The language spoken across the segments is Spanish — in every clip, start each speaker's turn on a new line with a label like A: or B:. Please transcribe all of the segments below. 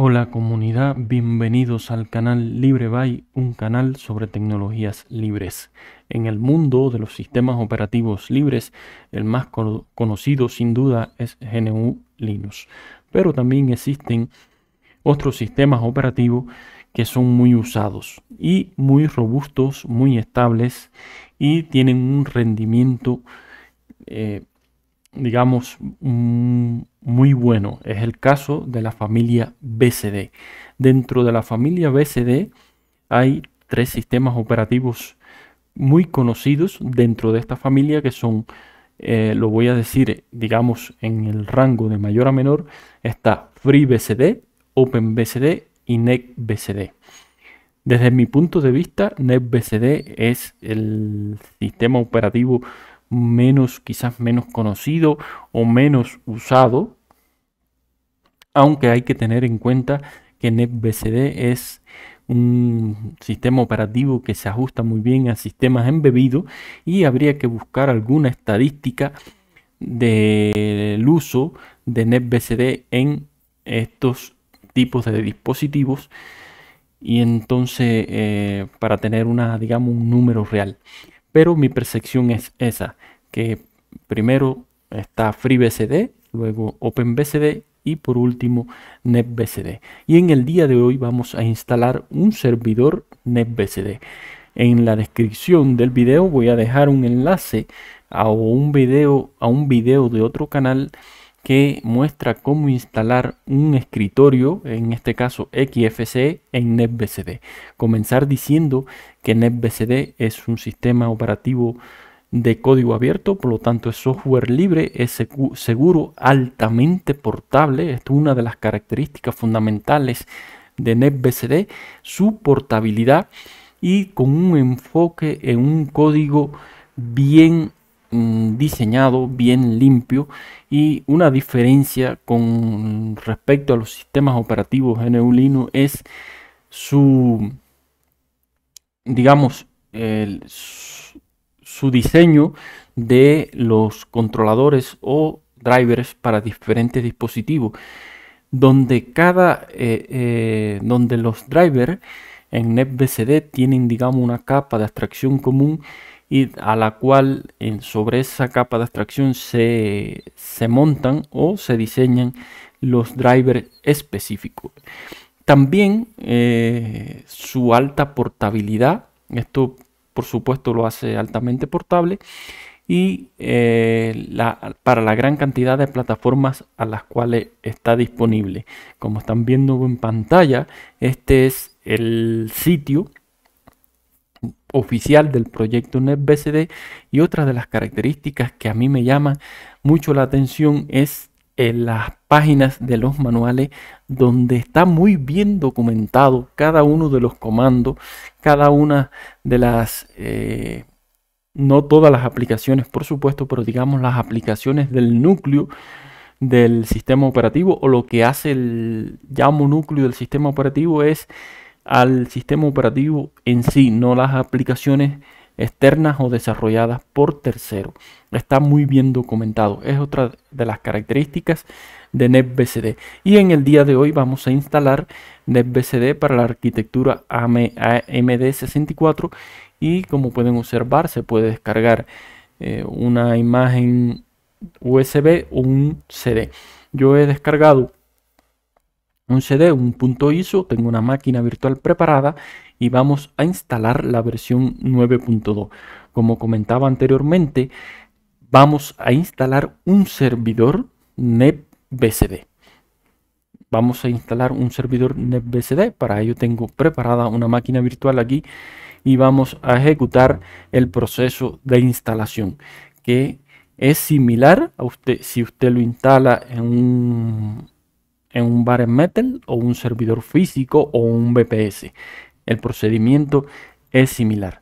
A: Hola comunidad, bienvenidos al canal LibreBy, un canal sobre tecnologías libres. En el mundo de los sistemas operativos libres, el más conocido sin duda es GNU Linux, pero también existen otros sistemas operativos que son muy usados y muy robustos, muy estables y tienen un rendimiento, eh, digamos, mm, muy bueno. Es el caso de la familia BCD. Dentro de la familia BCD hay tres sistemas operativos muy conocidos dentro de esta familia que son, eh, lo voy a decir, digamos, en el rango de mayor a menor, está FreeBSD, OpenBSD y NetBSD. Desde mi punto de vista, NetBSD es el sistema operativo menos, quizás menos conocido o menos usado aunque hay que tener en cuenta que NetBCD es un sistema operativo que se ajusta muy bien a sistemas embebidos y habría que buscar alguna estadística del uso de NetBCD en estos tipos de dispositivos y entonces eh, para tener una digamos un número real pero mi percepción es esa que primero está FreeBSD luego OpenBSD y por último NetBCD. Y en el día de hoy vamos a instalar un servidor NetBCD. En la descripción del video voy a dejar un enlace a un video, a un video de otro canal que muestra cómo instalar un escritorio, en este caso XFCE, en NetBCD. Comenzar diciendo que NetBCD es un sistema operativo de código abierto, por lo tanto es software libre, es seguro, altamente portable. Esto es una de las características fundamentales de NetBSD, su portabilidad y con un enfoque en un código bien mm, diseñado, bien limpio y una diferencia con respecto a los sistemas operativos en Linux es su digamos el, su diseño de los controladores o drivers para diferentes dispositivos, donde cada, eh, eh, donde los drivers en NetBCD tienen, digamos, una capa de abstracción común y a la cual sobre esa capa de abstracción se, se montan o se diseñan los drivers específicos. También eh, su alta portabilidad, esto por supuesto lo hace altamente portable y eh, para la gran cantidad de plataformas a las cuales está disponible. Como están viendo en pantalla, este es el sitio oficial del proyecto NetBCD y otra de las características que a mí me llama mucho la atención es en las páginas de los manuales donde está muy bien documentado cada uno de los comandos, cada una de las, eh, no todas las aplicaciones por supuesto, pero digamos las aplicaciones del núcleo del sistema operativo o lo que hace el llamo núcleo del sistema operativo es al sistema operativo en sí, no las aplicaciones externas o desarrolladas por terceros está muy bien documentado. Es otra de las características de NetBCD. Y en el día de hoy vamos a instalar NetBCD para la arquitectura AMD64 y como pueden observar se puede descargar eh, una imagen USB o un CD. Yo he descargado un CD, un punto ISO, tengo una máquina virtual preparada y vamos a instalar la versión 9.2. Como comentaba anteriormente, vamos a instalar un servidor NetBCD. Vamos a instalar un servidor NetBCD. Para ello tengo preparada una máquina virtual aquí y vamos a ejecutar el proceso de instalación que es similar a usted si usted lo instala en un en un bare metal o un servidor físico o un BPS. El procedimiento es similar.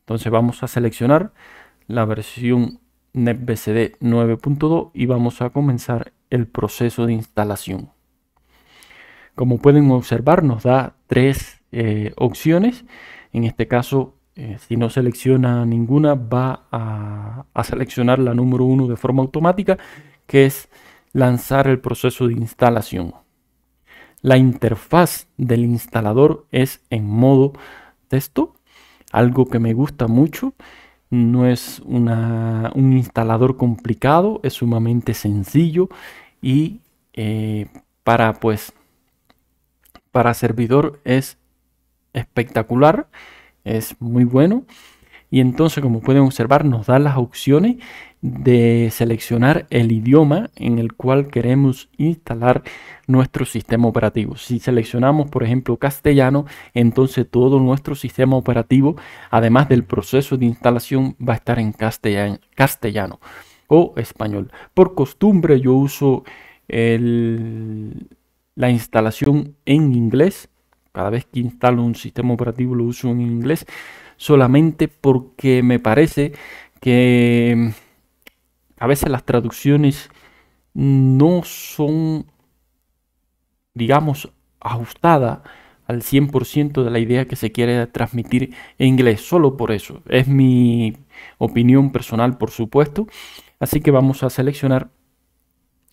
A: Entonces vamos a seleccionar la versión NetBCD 9.2 y vamos a comenzar el proceso de instalación. Como pueden observar nos da tres eh, opciones. En este caso, eh, si no selecciona ninguna, va a, a seleccionar la número 1 de forma automática, que es lanzar el proceso de instalación. La interfaz del instalador es en modo texto, algo que me gusta mucho no es un instalador complicado, es sumamente sencillo y eh, para pues para servidor es espectacular, es muy bueno. Y entonces como pueden observar nos da las opciones de seleccionar el idioma en el cual queremos instalar nuestro sistema operativo. Si seleccionamos, por ejemplo, castellano, entonces todo nuestro sistema operativo, además del proceso de instalación, va a estar en castellano, o español. Por costumbre yo uso la instalación en inglés. Cada vez que instalo un sistema operativo lo uso en inglés solamente porque me parece que a veces las traducciones no son, digamos, ajustadas al 100% de la idea que se quiere transmitir en inglés, solo por eso. Es mi opinión personal, por supuesto. Así que vamos a seleccionar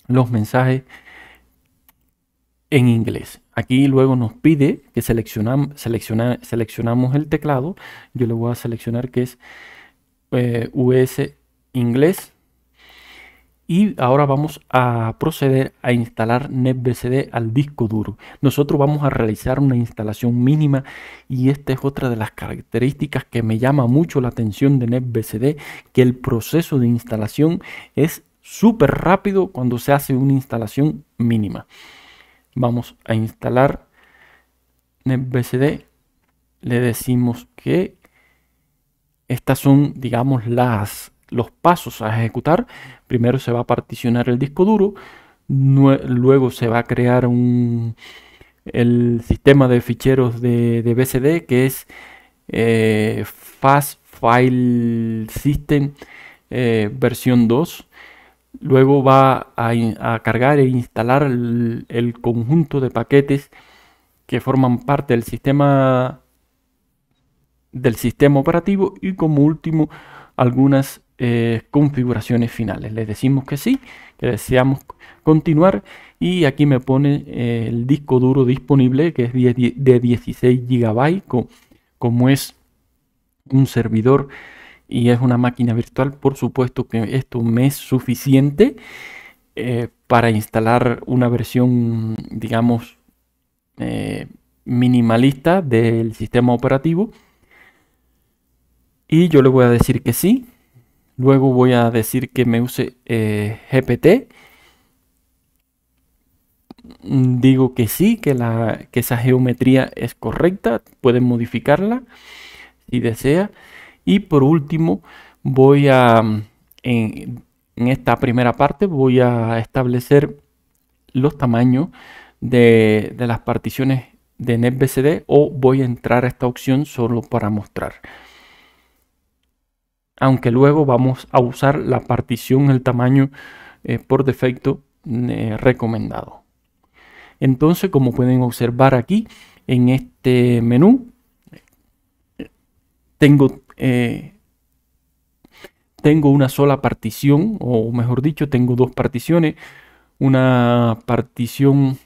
A: los mensajes en inglés. Aquí luego nos pide que seleccionamos el teclado. Yo le voy a seleccionar que es eh, US inglés y ahora vamos a proceder a instalar NetBCD al disco duro. Nosotros vamos a realizar una instalación mínima y esta es otra de las características que me llama mucho la atención de NetBCD, que el proceso de instalación es súper rápido cuando se hace una instalación mínima. Vamos a instalar NetBCD, le decimos que estas son, digamos, las los pasos a ejecutar. Primero se va a particionar el disco duro, luego se va a crear un, el sistema de ficheros de, BCD que es eh, Fast File System eh, versión 2. Luego va a, cargar e instalar el, el, conjunto de paquetes que forman parte del sistema del sistema operativo y como último algunas eh, configuraciones finales. Les decimos que sí, que deseamos continuar y aquí me pone eh, el disco duro disponible que es de 16 GB como es un servidor y es una máquina virtual. Por supuesto que esto me es suficiente eh, para instalar una versión, digamos, minimalista del sistema operativo. Y yo le voy a decir que sí, Luego voy a decir que me use eh, GPT. Mm, digo que sí, que, esa geometría es correcta. Pueden modificarla si desea. Y por último, voy a, mm, en, esta primera parte, voy a establecer los tamaños de, de las particiones de NetBCD o voy a entrar a esta opción solo para mostrar aunque luego vamos a usar la partición, el tamaño eh, por defecto mm, eh, recomendado. Entonces, como pueden observar aquí, en este menú, tengo, eh, tengo una sola partición, o mejor dicho, tengo dos particiones. Una partición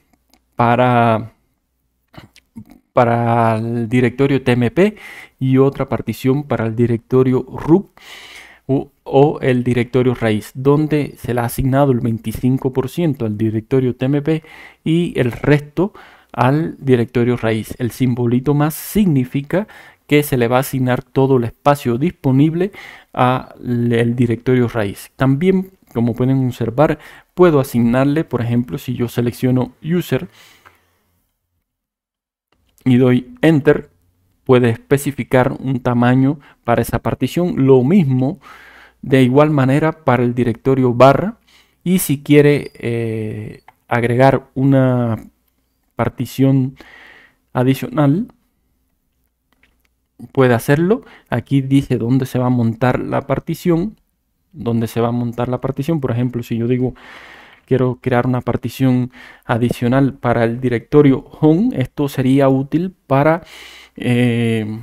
A: para para el directorio TMP y otra partición para el directorio root o el directorio raíz, donde se le ha asignado el 25% al directorio TMP y el resto al directorio raíz. El simbolito más significa que se le va a asignar todo el espacio disponible al directorio raíz. También, como pueden observar, puedo asignarle, por ejemplo, si yo selecciono user, y doy Enter, puede especificar un tamaño para esa partición. Lo mismo de igual manera para el directorio barra. Y si quiere eh, agregar una partición adicional, puede hacerlo. Aquí dice dónde se va a montar la partición. Dónde se va a montar la partición. Por ejemplo, si yo digo quiero crear una partición adicional para el directorio home. Esto sería útil para, eh,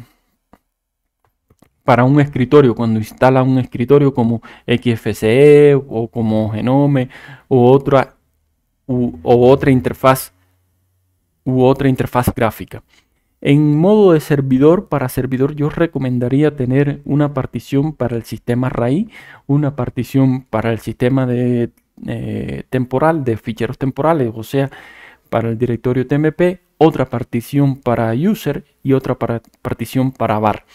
A: para un escritorio, cuando instala un escritorio como XFCE o como Genome u otra, o otra interfaz u otra interfaz gráfica. En modo de servidor, para servidor yo recomendaría tener una partición para el sistema raíz, una partición para el sistema de eh, temporal, de ficheros temporales, o sea, para el directorio TMP, otra partición para user y otra para, partición para var.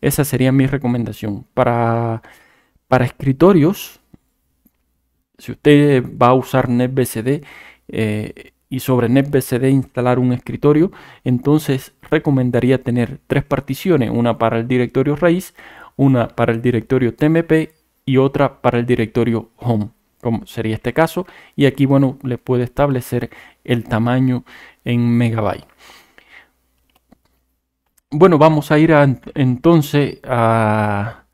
A: Esa sería mi recomendación. Para, para escritorios, si usted va a usar NetBCD eh, y sobre NetBCD instalar un escritorio, entonces recomendaría tener tres particiones, una para el directorio raíz, una para el directorio TMP y otra para el directorio home como sería este caso, y aquí, bueno, le puede establecer el tamaño en megabyte. Bueno, vamos a ir entonces a...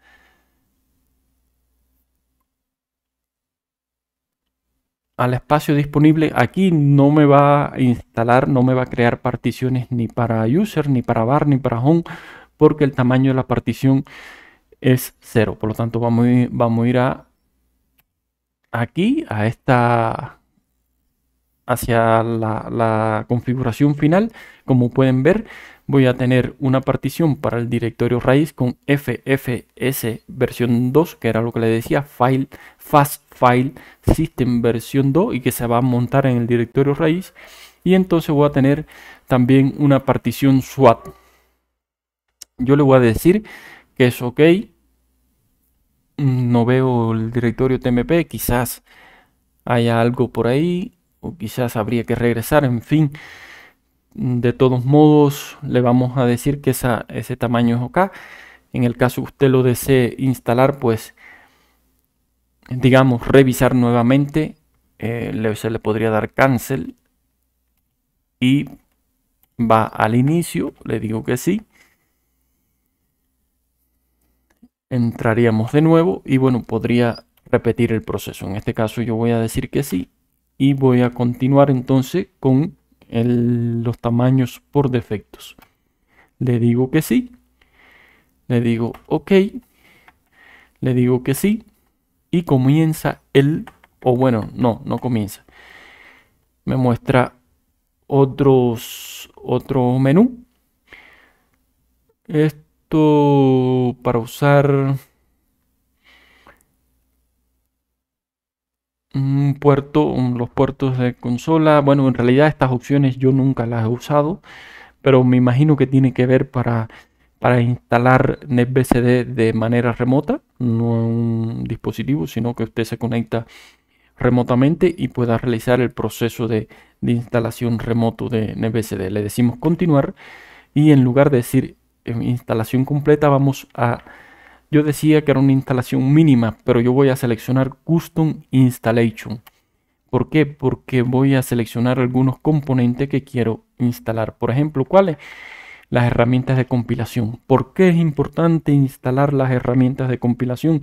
A: al espacio disponible. Aquí no me va a instalar, no me va a crear particiones ni para user, ni para bar, ni para home, porque el tamaño de la partición es cero. Por lo tanto, vamos vamos a, ir a aquí a esta hacia la, configuración final como pueden ver voy a tener una partición para el directorio raíz con ffs versión 2 que era lo que le decía file fast file system versión 2 y que se va a montar en el directorio raíz y entonces voy a tener también una partición swap yo le voy a decir que es ok no veo el directorio TMP, quizás haya algo por ahí, o quizás habría que regresar, en fin. De todos modos, le vamos a decir que ese tamaño es OK. En el caso usted lo desee instalar, pues, digamos, revisar nuevamente, eh, se le podría dar cancel. Y va al inicio, le digo que sí. entraríamos de nuevo y bueno, podría repetir el proceso. En este caso yo voy a decir que sí y voy a continuar entonces con los tamaños por defectos. Le digo que sí, le digo ok, le digo que sí y comienza el, o bueno, no, no comienza. Me muestra otros, otro menú para usar un puerto, los puertos de consola. Bueno, en realidad estas opciones yo nunca las he usado, pero me imagino que tiene que ver para, para instalar NetBCD de manera remota, no un dispositivo, sino que usted se conecta remotamente y pueda realizar el proceso de, de instalación remoto de NetBCD. Le decimos continuar y en lugar de decir instalación completa vamos a... Yo decía que era una instalación mínima, pero yo voy a seleccionar Custom Installation. ¿Por qué? Porque voy a seleccionar algunos componentes que quiero instalar. Por ejemplo, ¿cuáles? Las herramientas de compilación. ¿Por qué es importante instalar las herramientas de compilación?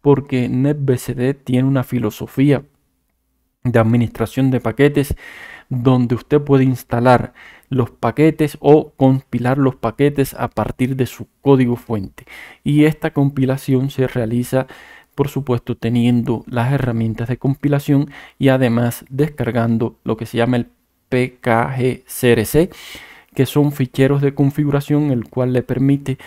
A: Porque NetBCD tiene una filosofía de administración de paquetes donde usted puede instalar los paquetes o compilar los paquetes a partir de su código fuente. Y esta compilación se realiza por supuesto teniendo las herramientas de compilación y además descargando lo que se llama el PKGCRC, que son ficheros de configuración el cual le permite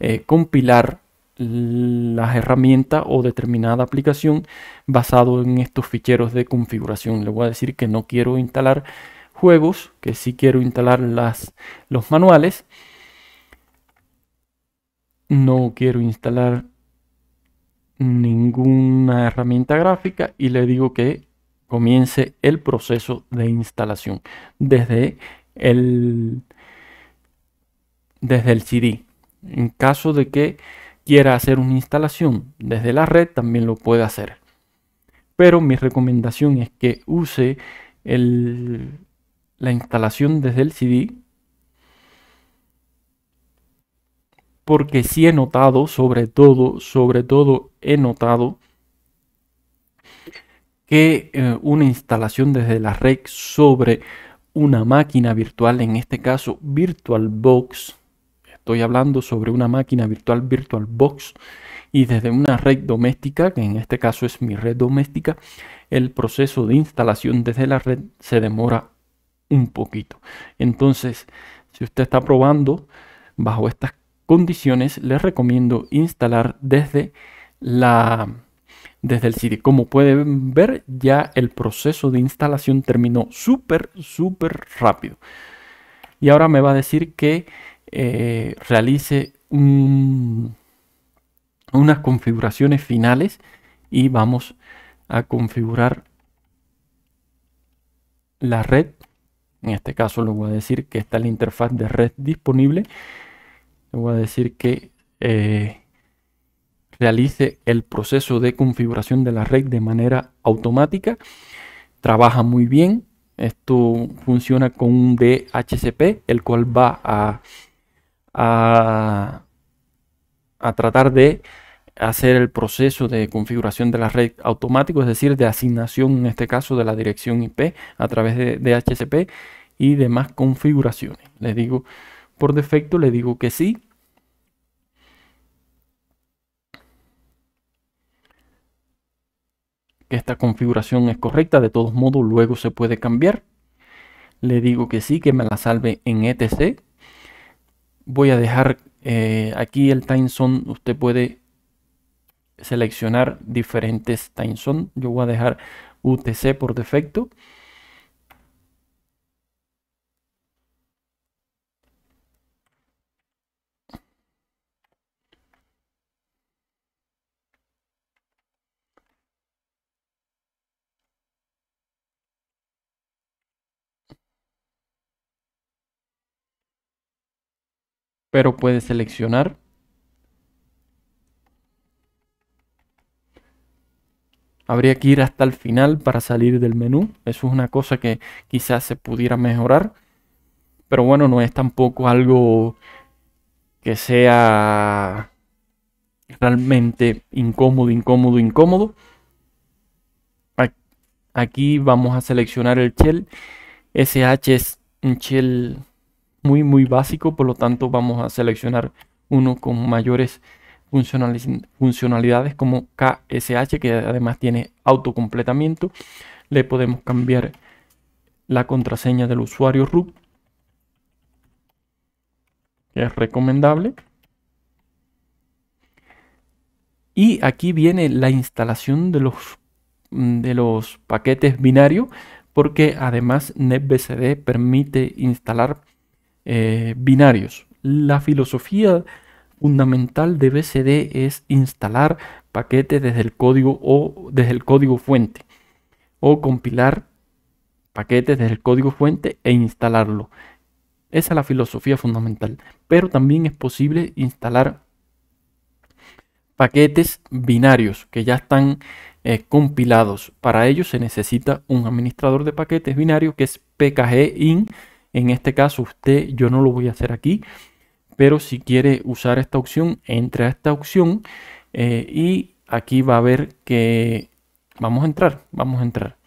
A: eh, compilar las herramientas o determinada aplicación basado en estos ficheros de configuración. Le voy a decir que no quiero instalar juegos, que sí quiero instalar las, los manuales. No quiero instalar ninguna herramienta gráfica y le digo que comience el proceso de instalación desde el, desde el CD. En caso de que quiera hacer una instalación desde la red también lo puede hacer. Pero mi recomendación es que use la instalación desde el CD porque si he notado, sobre todo, sobre todo he notado que eh, una instalación desde la red sobre una máquina virtual, en este caso VirtualBox, Estoy hablando sobre una máquina virtual VirtualBox y desde una red doméstica, que en este caso es mi red doméstica, el proceso de instalación desde la red se demora un poquito. Entonces, si usted está probando bajo estas condiciones, les recomiendo instalar desde la desde el CD Como pueden ver, ya el proceso de instalación terminó súper, súper rápido. Y ahora me va a decir que eh, realice unas configuraciones finales y vamos a configurar la red. En este caso le voy a decir que está la interfaz de red disponible. Le voy a decir que eh, realice el proceso de configuración de la red de manera automática. Trabaja muy bien. Esto funciona con un DHCP, el cual va a a, tratar de hacer el proceso de configuración de la red automático, es decir, de asignación en este caso de la dirección IP a través de DHCP y demás configuraciones. Le digo por defecto, le digo que sí. Que esta configuración es correcta, de todos modos luego se puede cambiar. Le digo que sí, que me la salve en etc voy a dejar eh, aquí el time zone. Usted puede seleccionar diferentes time zone. Yo voy a dejar UTC por defecto. pero puede seleccionar Habría que ir hasta el final para salir del menú. Eso es una cosa que quizás se pudiera mejorar. Pero bueno, no es tampoco algo que sea realmente incómodo, incómodo, incómodo. Aquí vamos a seleccionar el shell. SH es un shell muy muy básico, por lo tanto vamos a seleccionar uno con mayores funcionalidades como KSH que además tiene autocompletamiento. Le podemos cambiar la contraseña del usuario root que es recomendable. Y aquí viene la instalación de los, de los paquetes binarios porque además NetBCD permite instalar eh, binarios. La filosofía fundamental de BCD es instalar paquetes desde el código o desde el código fuente o compilar paquetes desde el código fuente e instalarlo. Esa es la filosofía fundamental. Pero también es posible instalar paquetes binarios que ya están eh, compilados. Para ello se necesita un administrador de paquetes binarios que es pkg in en este caso, usted, yo no lo voy a hacer aquí, pero si quiere usar esta opción, entra a esta opción eh, y aquí va a ver que vamos a entrar, vamos a entrar.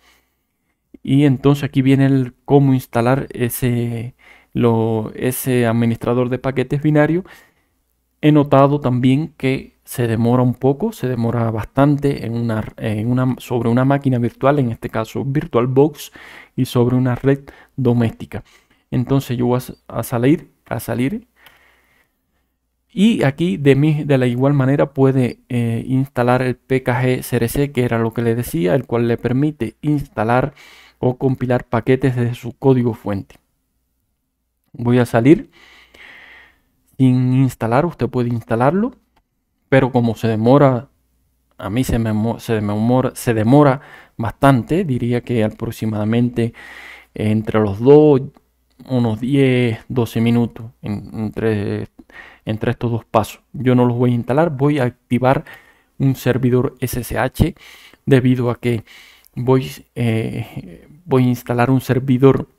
A: Y entonces aquí viene el cómo instalar ese, ese administrador de paquetes binario. He notado también que se demora un poco, se demora bastante en sobre una máquina virtual, en este caso VirtualBox, y sobre una red doméstica entonces yo voy a salir, a salir. Y aquí de, de la igual manera puede eh, instalar el PKG CRC, que era lo que le decía, el cual le permite instalar o compilar paquetes desde su código fuente. Voy a salir sin instalar, usted puede instalarlo, pero como se demora, a mí se, me, se, se demora bastante, diría que aproximadamente entre los dos unos 10, 12 minutos entre, entre estos dos pasos. Yo no los voy a instalar, voy a activar un servidor SSH debido a que voy, eh, voy a instalar un servidor,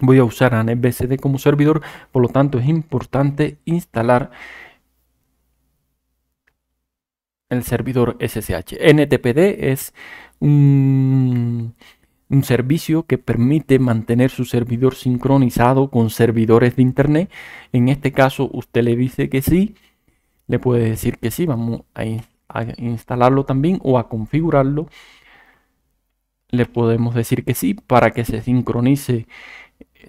A: voy a usar a como servidor, por lo tanto es importante instalar el servidor SSH. NTPD es un un servicio que permite mantener su servidor sincronizado con servidores de Internet. En este caso, usted le dice que sí, le puede decir que sí, vamos a, instalarlo también o a configurarlo. Le podemos decir que sí para que se sincronice,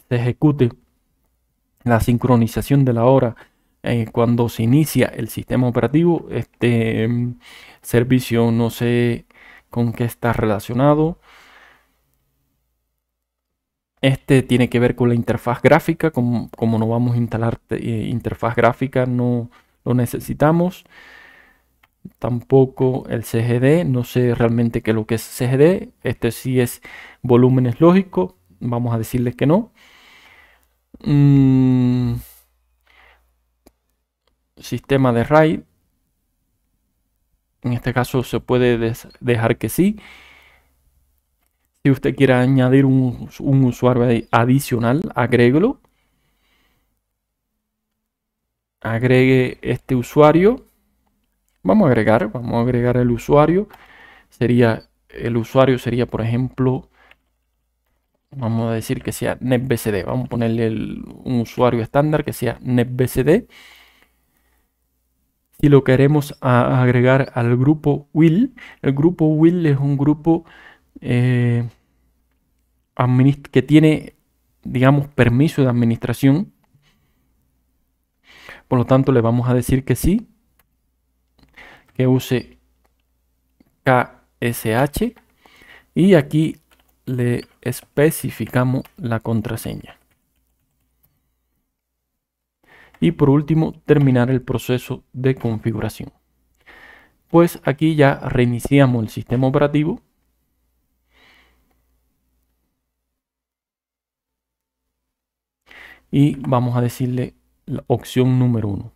A: se ejecute la sincronización de la hora eh, cuando se inicia el sistema operativo. Este mm, servicio no sé con qué está relacionado. Este tiene que ver con la interfaz gráfica, como, no vamos a instalar eh, interfaz gráfica, no lo necesitamos. Tampoco el CGD, no sé realmente qué es lo que es CGD. Este sí es volúmenes lógico, vamos a decirles que no. Mm, sistema de RAID, en este caso se puede dejar que sí. Si usted quiere añadir un, usuario adicional, agréguelo. Agregue este usuario. Vamos a agregar, vamos a agregar el usuario. Sería, el usuario sería, por ejemplo, vamos a decir que sea NetBCD. Vamos a ponerle un usuario estándar que sea NetBCD. Si lo queremos agregar al grupo Will, el grupo Will es un grupo eh, que tiene, digamos, permiso de administración. Por lo tanto, le vamos a decir que sí, que use KSH y aquí le especificamos la contraseña. Y por último, terminar el proceso de configuración. Pues aquí ya reiniciamos el sistema operativo y vamos a decirle la opción número uno.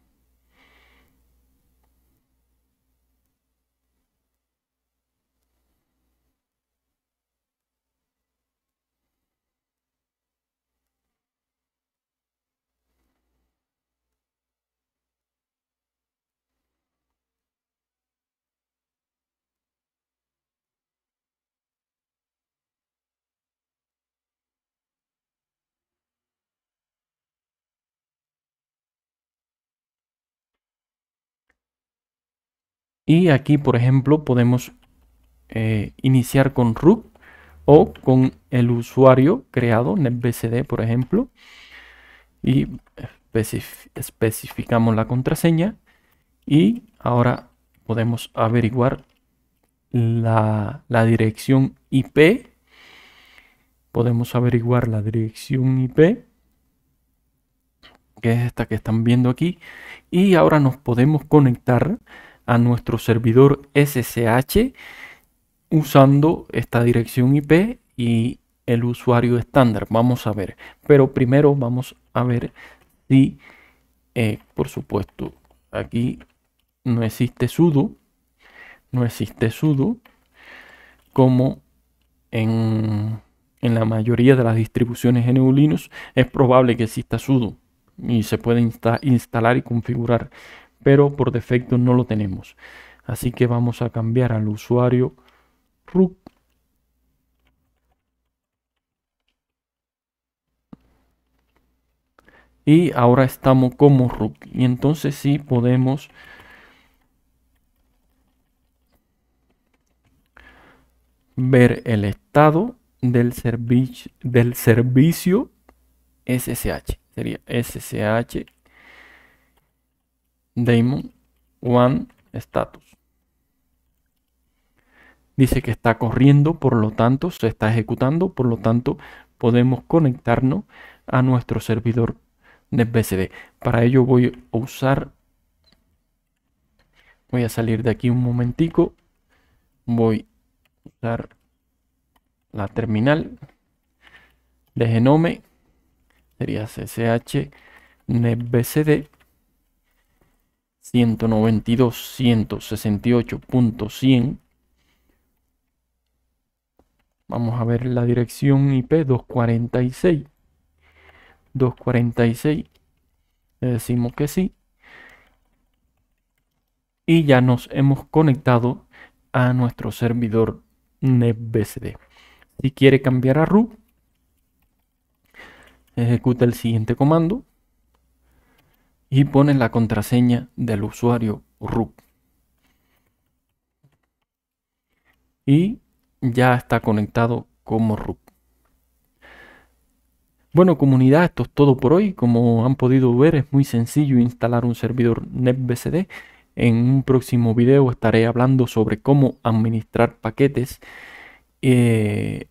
A: Y aquí, por ejemplo, podemos eh, iniciar con root o con el usuario creado, netbcd, por ejemplo. Y especificamos la contraseña. Y ahora podemos averiguar la, la dirección IP. Podemos averiguar la dirección IP que es esta que están viendo aquí. Y ahora nos podemos conectar a nuestro servidor SSH usando esta dirección IP y el usuario estándar. Vamos a ver. Pero primero vamos a ver si, eh, por supuesto, aquí no existe sudo. No existe sudo como en, la mayoría de las distribuciones en Linux es probable que exista sudo y se puede instalar y configurar pero por defecto no lo tenemos. Así que vamos a cambiar al usuario root y ahora estamos como root y entonces sí podemos ver el estado del, servicio del servicio SSH sería SSH daemon one status. Dice que está corriendo, por lo tanto se está ejecutando, por lo tanto podemos conectarnos a nuestro servidor de Para ello voy a usar, voy a salir de aquí un momentico, voy a usar la terminal de genome, sería ssh netbcd 192.168.100 Vamos a ver la dirección IP 246. 246. Le decimos que sí. Y ya nos hemos conectado a nuestro servidor NetBSD. Si quiere cambiar a RU, ejecuta el siguiente comando y pones la contraseña del usuario root. Y ya está conectado como root. Bueno comunidad, esto es todo por hoy. Como han podido ver es muy sencillo instalar un servidor NetBCD. En un próximo video estaré hablando sobre cómo administrar paquetes, eh,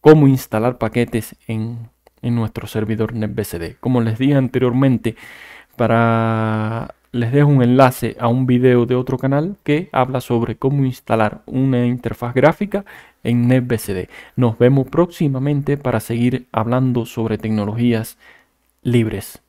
A: cómo instalar paquetes en, en nuestro servidor NetBCD. Como les dije anteriormente, para les dejo un enlace a un video de otro canal que habla sobre cómo instalar una interfaz gráfica en NetBCD. Nos vemos próximamente para seguir hablando sobre tecnologías libres.